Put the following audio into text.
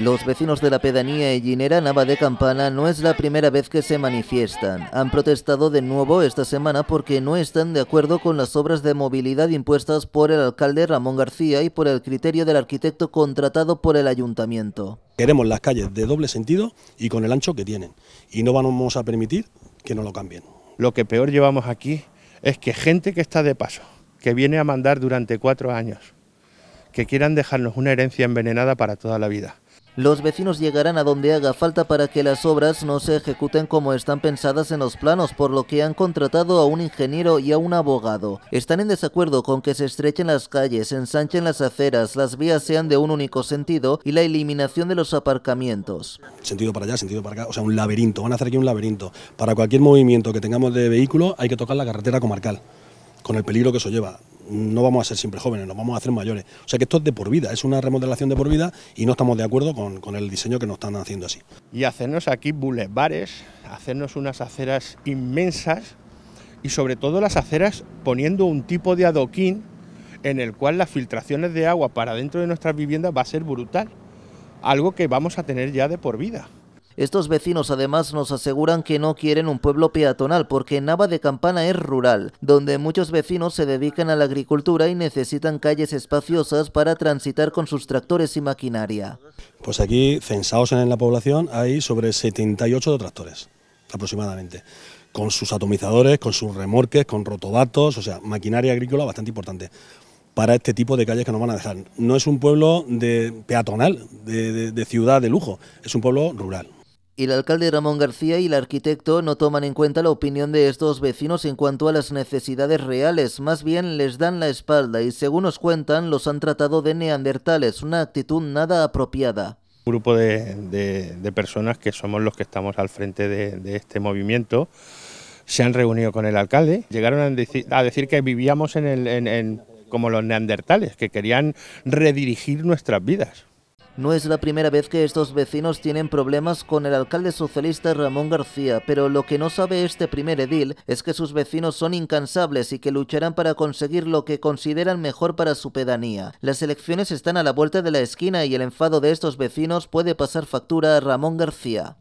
Los vecinos de la pedanía Ellinera Nava de Campana no es la primera vez que se manifiestan. Han protestado de nuevo esta semana porque no están de acuerdo con las obras de movilidad impuestas por el alcalde Ramón García y por el criterio del arquitecto contratado por el ayuntamiento. Queremos las calles de doble sentido y con el ancho que tienen y no vamos a permitir que no lo cambien. Lo que peor llevamos aquí es que gente que está de paso, que viene a mandar durante cuatro años, que quieran dejarnos una herencia envenenada para toda la vida. Los vecinos llegarán a donde haga falta para que las obras no se ejecuten como están pensadas en los planos, por lo que han contratado a un ingeniero y a un abogado. Están en desacuerdo con que se estrechen las calles, ensanchen las aceras, las vías sean de un único sentido y la eliminación de los aparcamientos. Sentido para allá, sentido para acá, o sea, un laberinto, van a hacer aquí un laberinto. Para cualquier movimiento que tengamos de vehículo hay que tocar la carretera comarcal, con el peligro que eso lleva no vamos a ser siempre jóvenes, nos vamos a hacer mayores. O sea que esto es de por vida, es una remodelación de por vida y no estamos de acuerdo con, el diseño que nos están haciendo así. Y hacernos aquí bulevares, hacernos unas aceras inmensas y sobre todo las aceras poniendo un tipo de adoquín en el cual las filtraciones de agua para dentro de nuestras viviendas va a ser brutal, algo que vamos a tener ya de por vida. Estos vecinos además nos aseguran que no quieren un pueblo peatonal porque Nava de Campana es rural, donde muchos vecinos se dedican a la agricultura y necesitan calles espaciosas para transitar con sus tractores y maquinaria. Pues aquí, censados en la población, hay sobre 78 tractores aproximadamente con sus atomizadores, con sus remorques, con rotobatos, o sea, maquinaria agrícola bastante importante para este tipo de calles que nos van a dejar. No es un pueblo de peatonal, de ciudad de lujo, es un pueblo rural el alcalde Ramón García y el arquitecto no toman en cuenta la opinión de estos vecinos en cuanto a las necesidades reales, más bien les dan la espalda y según nos cuentan los han tratado de neandertales, una actitud nada apropiada. Un grupo de, personas que somos los que estamos al frente de, este movimiento se han reunido con el alcalde, llegaron a decir, que vivíamos en el, en, como los neandertales, que querían redirigir nuestras vidas. No es la primera vez que estos vecinos tienen problemas con el alcalde socialista Ramón García, pero lo que no sabe este primer edil es que sus vecinos son incansables y que lucharán para conseguir lo que consideran mejor para su pedanía. Las elecciones están a la vuelta de la esquina y el enfado de estos vecinos puede pasar factura a Ramón García.